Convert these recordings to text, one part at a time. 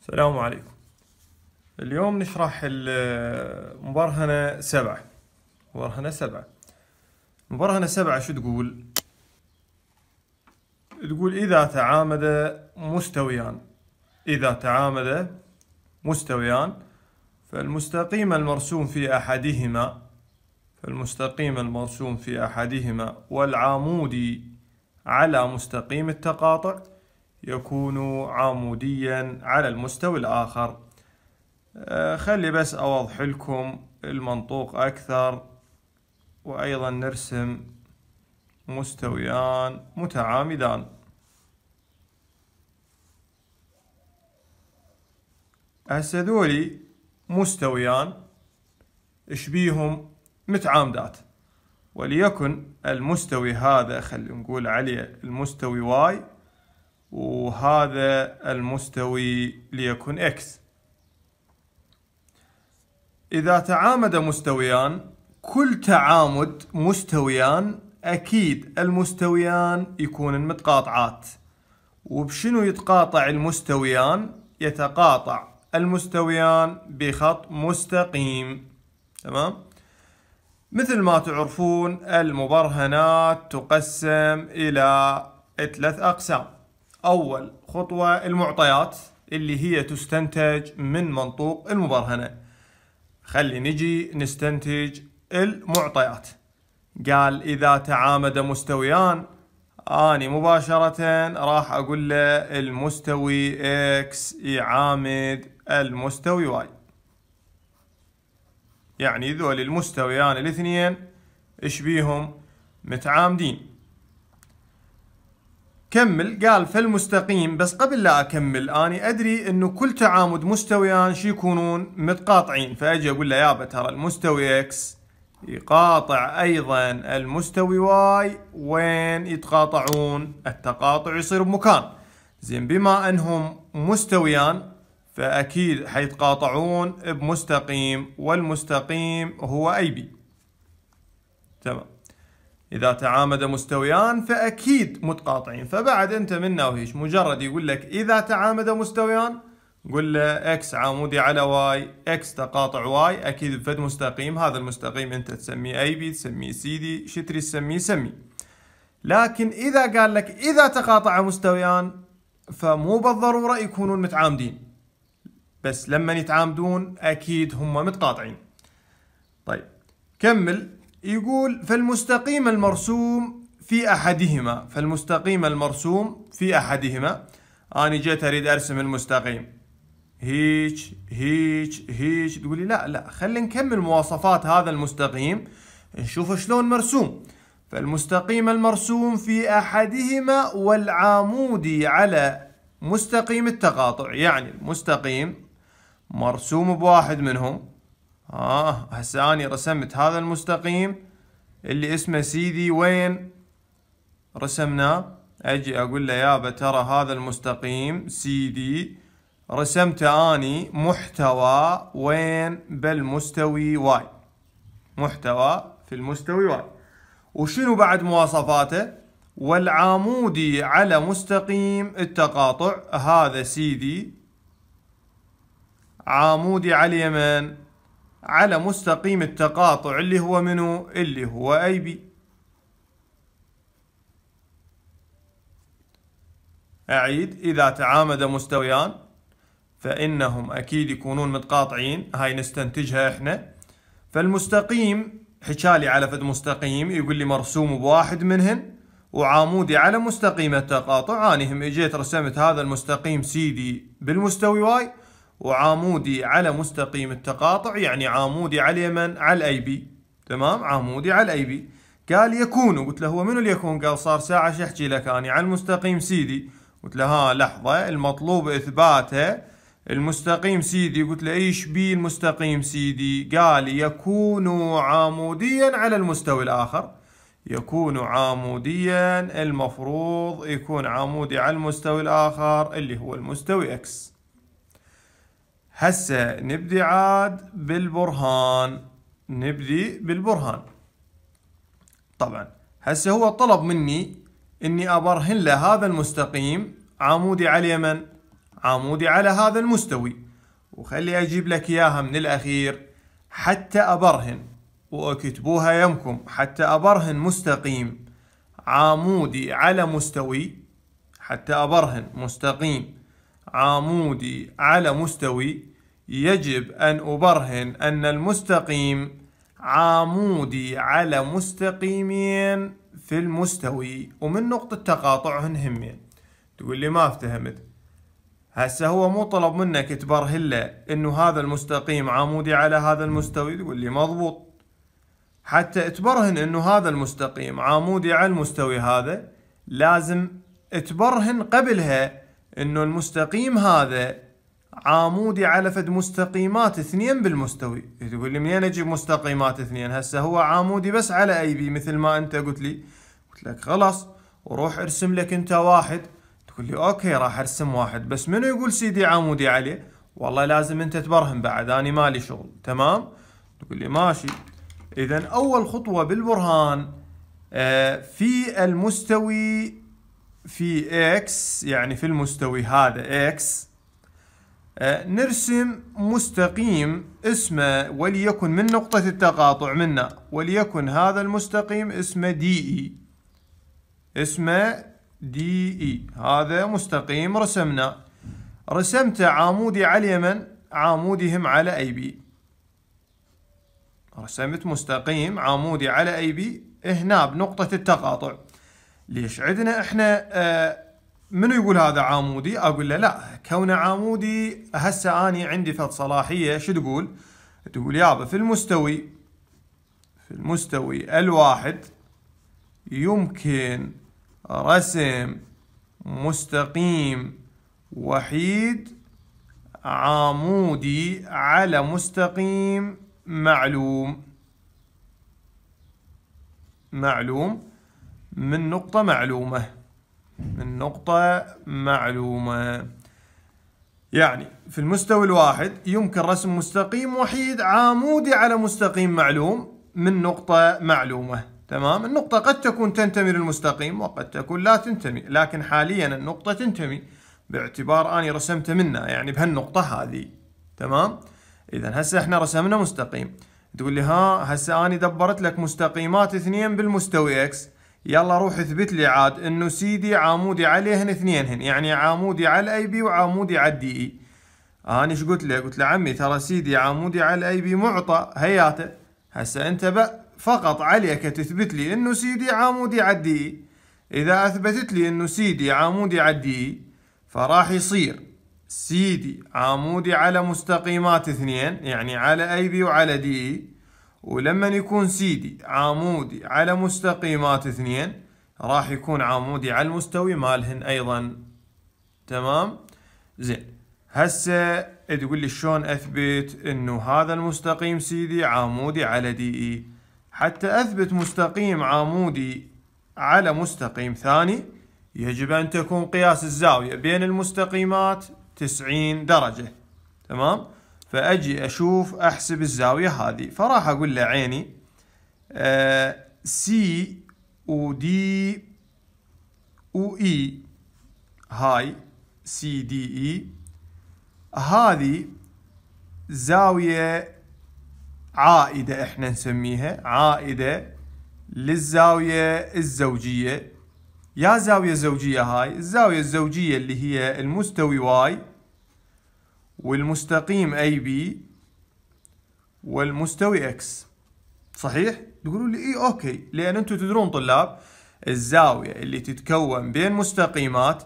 السلام عليكم اليوم نشرح المبرهنة سبعة مبرهنة سبعة مبرهنة سبعة شو تقول تقول إذا تعامد مستويان إذا تعامد مستويان فالمستقيم المرسوم في أحدهما فالمستقيم المرسوم في أحدهما والعمودي على مستقيم التقاطع يكون عموديا على المستوى الآخر آه، خلي بس أوضح لكم المنطوق أكثر وأيضا نرسم مستويان متعامدان هسه ذولي مستويان اشبيهم متعامدات وليكن المستوي هذا خلي نقول عليه المستوي واي وهذا المستوي ليكن إكس إذا تعامد مستويان كل تعامد مستويان أكيد المستويان يكونن متقاطعات وبشنو يتقاطع المستويان يتقاطع المستويان بخط مستقيم تمام مثل ما تعرفون المبرهنات تقسم إلى ثلاث أقسام أول خطوة المعطيات اللي هي تستنتج من منطوق المبرهنة خلي نجي نستنتج المعطيات قال إذا تعامد مستويان أني مباشرة راح أقول له المستوي X يعامد المستوي Y يعني ذول المستويان الاثنين إيش بيهم متعامدين كمل قال فالمستقيم بس قبل لا اكمل اني ادري انه كل تعامد مستويان شي يكونون متقاطعين فاجي اقول له يابا ترى المستوي اكس يقاطع ايضا المستوي واي وين يتقاطعون التقاطع يصير بمكان زين بما انهم مستويان فاكيد حيتقاطعون بمستقيم والمستقيم هو اي بي تمام اذا تعامد مستويان فاكيد متقاطعين فبعد انت منا وهيش مجرد يقول لك اذا تعامد مستويان قل له اكس عمودي على واي اكس تقاطع واي اكيد بفد مستقيم هذا المستقيم انت تسميه اي بي تسميه سي دي شتري تسميه سمي لكن اذا قال لك اذا تقاطع مستويان فمو بالضروره يكونون متعامدين بس لما يتعامدون اكيد هم متقاطعين طيب كمل يقول فالمستقيم المرسوم في أحدهما فالمستقيم المرسوم في أحدهما أنا جيت أريد أرسم المستقيم هيج هيج هيج تقولي لا لا خلينا نكمل مواصفات هذا المستقيم نشوف شلون مرسوم فالمستقيم المرسوم في أحدهما والعامودي على مستقيم التقاطع يعني المستقيم مرسوم بواحد منهم اه هسه اني رسمت هذا المستقيم اللي اسمه سيدي وين رسمناه اجي اقول له يابا ترى هذا المستقيم سيدي رسمته اني محتوى وين بالمستوي واي محتوى في المستوي واي وشنو بعد مواصفاته والعامودي على مستقيم التقاطع هذا سيدي عامودي على اليمين على مستقيم التقاطع اللي هو منو اللي هو اي بي أعيد إذا تعامد مستويان فإنهم أكيد يكونون متقاطعين هاي نستنتجها إحنا فالمستقيم حكالي على فد مستقيم يقول لي مرسوم بواحد منهن وعامودي على مستقيم التقاطع أنا هم إجيت رسمت هذا المستقيم سيدي بالمستوي واي وعامودي على مستقيم التقاطع يعني عامودي على اليمن على الاي بي تمام عامودي على الاي بي قال يكون قلت له هو منو اللي يكون قال صار ساعة شحكي لك أنا يعني على المستقيم سيدي قلت له ها لحظة المطلوب إثباته المستقيم سيدي قلت له ايش بي المستقيم سيدي قال يكون عاموديا على المستوى الآخر يكون عاموديا المفروض يكون عامودي على المستوى الآخر اللي هو المستوى اكس هسه نبدي عاد بالبرهان نبدي بالبرهان طبعا هسه هو طلب مني اني ابرهن له هذا المستقيم عمودي على اليمن عمودي على هذا المستوي وخلي اجيب لك اياها من الاخير حتى ابرهن واكتبوها يمكم حتى ابرهن مستقيم عمودي على مستوي حتى ابرهن مستقيم عمودي على مستوي يجب أن أبرهن أن المستقيم عامودي على مستقيمين في المستوي ومن نقطة تقاطعهن همين تقول لي ما افتهمت هسه هو مو طلب منك تبرهن له انه هذا المستقيم عامودي على هذا المستوي تقول لي مضبوط حتى تبرهن انه هذا المستقيم عامودي على المستوي هذا لازم تبرهن قبلها انه المستقيم هذا عامودي على فد مستقيمات اثنين بالمستوي تقول لي منين اجيب مستقيمات اثنين هسه هو عامودي بس على اي بي مثل ما انت قلت لي قلت لك خلاص وروح ارسم لك انت واحد تقول لي اوكي راح ارسم واحد بس منو يقول سيدي عامودي عليه والله لازم انت تبرهن بعد انا مالي شغل تمام تقول لي ماشي اذا اول خطوة بالبرهان آه، في المستوي في اكس يعني في المستوي هذا اكس نرسم مستقيم اسمه وليكن من نقطة التقاطع منا وليكن هذا المستقيم اسمه دي اي اسمه دي اي هذا مستقيم رسمنا رسمت عامودي على اليمن عامودهم على اي بي رسمت مستقيم عامودي على اي بي هنا بنقطة التقاطع ليش عندنا احنا آه منو يقول هذا عامودي اقول له لا كونه عامودي هسه اني عندي فد صلاحيه شو تقول تقول يابا في المستوي في المستوي الواحد يمكن رسم مستقيم وحيد عامودي على مستقيم معلوم معلوم من نقطة معلومة من نقطة معلومة يعني في المستوى الواحد يمكن رسم مستقيم وحيد عامودي على مستقيم معلوم من نقطة معلومة تمام النقطة قد تكون تنتمي للمستقيم وقد تكون لا تنتمي لكن حاليا النقطة تنتمي باعتبار أني رسمت منها يعني بهالنقطة هذه تمام إذا هسه احنا رسمنا مستقيم تقول لي ها هسه أني دبرت لك مستقيمات اثنين بالمستوي إكس يلا روح اثبت لي عاد انه سيدي عامودي عليهن اثنينهن يعني عامودي على الاي بي وعامودي على الدي اي آه، انا ايش قلت له قلت له عمي ترى سيدي عامودي على الاي بي معطى هياته هسه انت بقى فقط عليك تثبت لي انه سيدي عامودي على الدي اي اذا اثبتت لي انه سيدي عامودي على الدي اي فراح يصير سيدي عامودي على مستقيمات اثنين يعني على اي بي وعلى دي اي ولما يكون سيدي عامودي على مستقيمات اثنين راح يكون عامودي على المستوي مالهن ايضا تمام زين هسه تقول لي شلون اثبت انه هذا المستقيم سيدي عامودي على دي اي حتى اثبت مستقيم عامودي على مستقيم ثاني يجب ان تكون قياس الزاويه بين المستقيمات 90 درجه تمام فأجي أشوف أحسب الزاوية هذه فراح أقول له عيني و دي و وإي هاي سي دي إي هذه زاوية عائدة احنا نسميها عائدة للزاوية الزوجية يا زاوية زوجية هاي الزاوية الزوجية اللي هي المستوي واي والمستقيم اي بي والمستوي اكس صحيح؟ تقولوا لي اي اوكي لان انتم تدرون طلاب الزاوية اللي تتكون بين مستقيمات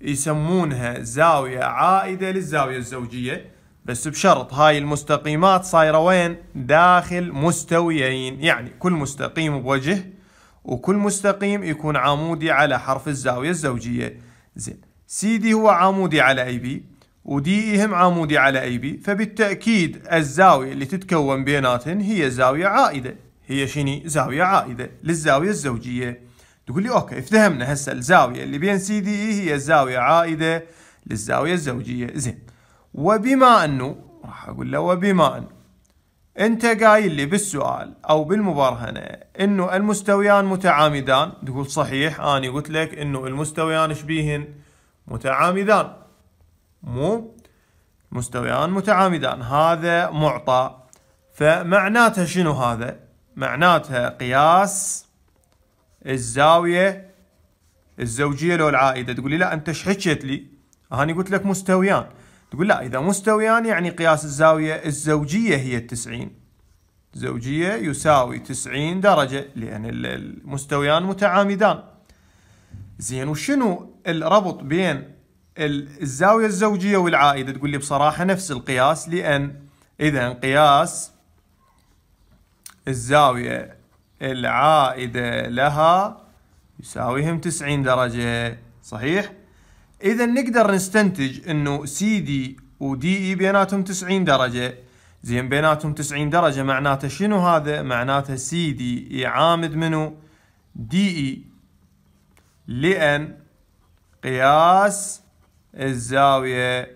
يسمونها زاوية عائدة للزاوية الزوجية بس بشرط هاي المستقيمات صايرة وين؟ داخل مستويين يعني كل مستقيم بوجه وكل مستقيم يكون عمودي على حرف الزاوية الزوجية زين سي دي هو عمودي على اي بي ودي هم عمودي على اي بي فبالتأكيد الزاوية اللي تتكون بيناتهم هي زاوية عائدة هي شني زاوية عائدة للزاوية الزوجية تقول لي اوكي افتهمنا هسه الزاوية اللي بين سي دي اي هي زاوية عائدة للزاوية الزوجية زين وبما انه راح اقول له وبما انه انت قايل لي بالسؤال او بالمبرهنة انه المستويان متعامدان تقول صحيح اني قلت لك انه المستويان شبيهن متعامدان مو مستويان متعامدان هذا معطى فمعناتها شنو هذا معناتها قياس الزاوية الزوجية لو العائدة تقول لي لا أنت ايش حكيت لي هاني قلت لك مستويان تقول لا إذا مستويان يعني قياس الزاوية الزوجية هي التسعين زوجية يساوي 90 درجة لأن المستويان متعامدان زين وشنو الربط بين الزاوية الزوجية والعائدة تقول لي بصراحة نفس القياس لأن إذا قياس الزاوية العائدة لها يساويهم 90 درجة صحيح؟ إذا نقدر نستنتج إنه سي دي ودي إي بيناتهم 90 درجة زين بيناتهم 90 درجة معناته شنو هذا؟ معناته سي دي يعامد e منو؟ دي إي e. لأن قياس الزاوية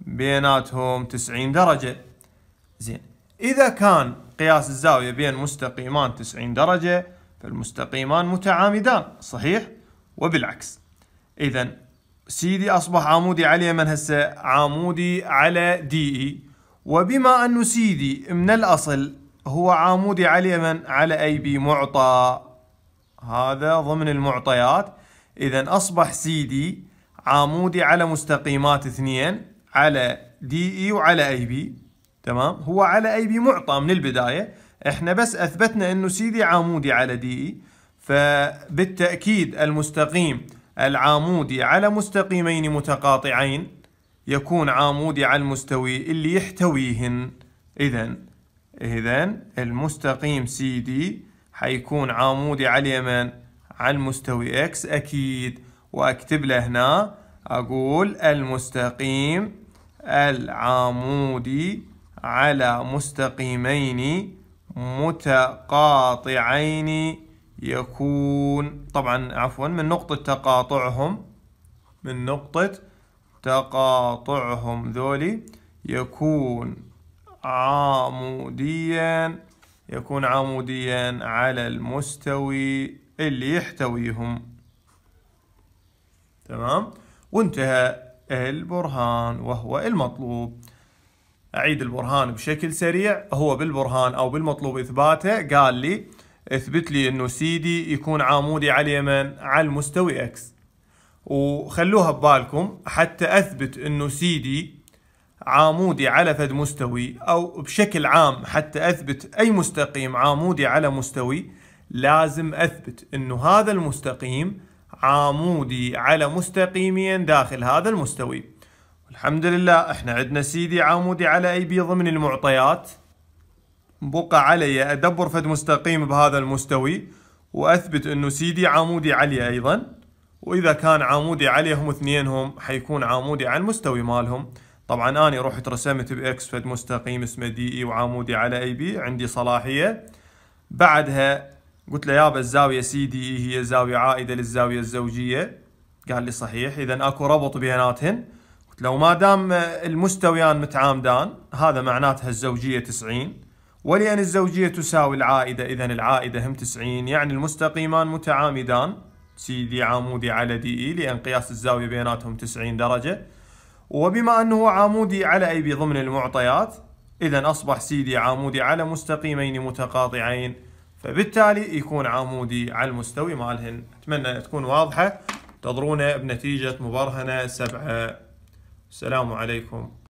بيناتهم 90 درجة زين إذا كان قياس الزاوية بين مستقيمان 90 درجة فالمستقيمان متعامدان صحيح وبالعكس إذا سيدي أصبح عمودي على من هسه عمودي على دي إي وبما أن سيدي من الأصل هو عمودي على من على أي بي معطى هذا ضمن المعطيات إذا أصبح سيدي عامودي على مستقيمات اثنين على دي اي e وعلى اي بي تمام هو على اي بي معطى من البدايه احنا بس اثبتنا انه سي دي عامودي على دي اي e. فبالتاكيد المستقيم العامودي على مستقيمين متقاطعين يكون عامودي على المستوي اللي يحتويهن اذا اذا المستقيم سي دي حيكون عامودي على اليمين على المستوي اكس اكيد واكتب له هنا اقول المستقيم العمودي على مستقيمين متقاطعين يكون طبعا عفوا من نقطة تقاطعهم من نقطة تقاطعهم ذولي يكون عموديا يكون عموديا على المستوي اللي يحتويهم تمام وانتهى البرهان وهو المطلوب أعيد البرهان بشكل سريع هو بالبرهان أو بالمطلوب إثباته قال لي اثبت لي انه سي دي يكون عمودي على اليمين على المستوي اكس وخلوها ببالكم حتى اثبت انه سي دي عامودي على فد مستوي او بشكل عام حتى اثبت اي مستقيم عامودي على مستوي لازم اثبت انه هذا المستقيم عامودي على مستقيمين داخل هذا المستوي الحمد لله احنا عندنا سيدي عامودي على اي بي ضمن المعطيات بقى علي ادبر فد مستقيم بهذا المستوي واثبت انه سيدي عامودي عليه ايضا واذا كان عامودي عليهم اثنينهم حيكون عامودي على المستوي مالهم طبعا اني رحت رسمت باكس فد مستقيم اسمه دي اي وعامودي على اي بي عندي صلاحيه بعدها قلت له يابا الزاوية سي دي إيه هي زاوية عائدة للزاوية الزوجية قال لي صحيح إذا أكو ربط بيناتهن قلت له ما دام المستويان متعامدان هذا معناتها الزوجية 90 ولأن الزوجية تساوي العائدة إذا العائدة هم 90 يعني المستقيمان متعامدان سي دي عمودي على دي إي لأن قياس الزاوية بيناتهم 90 درجة وبما أنه عمودي على أي بضمن المعطيات إذا أصبح سي دي عمودي على مستقيمين متقاطعين فبالتالي يكون عمودي على المستوي مالهن أتمنى تكون واضحة تضرونا بنتيجة مبرهنة سبعة السلام عليكم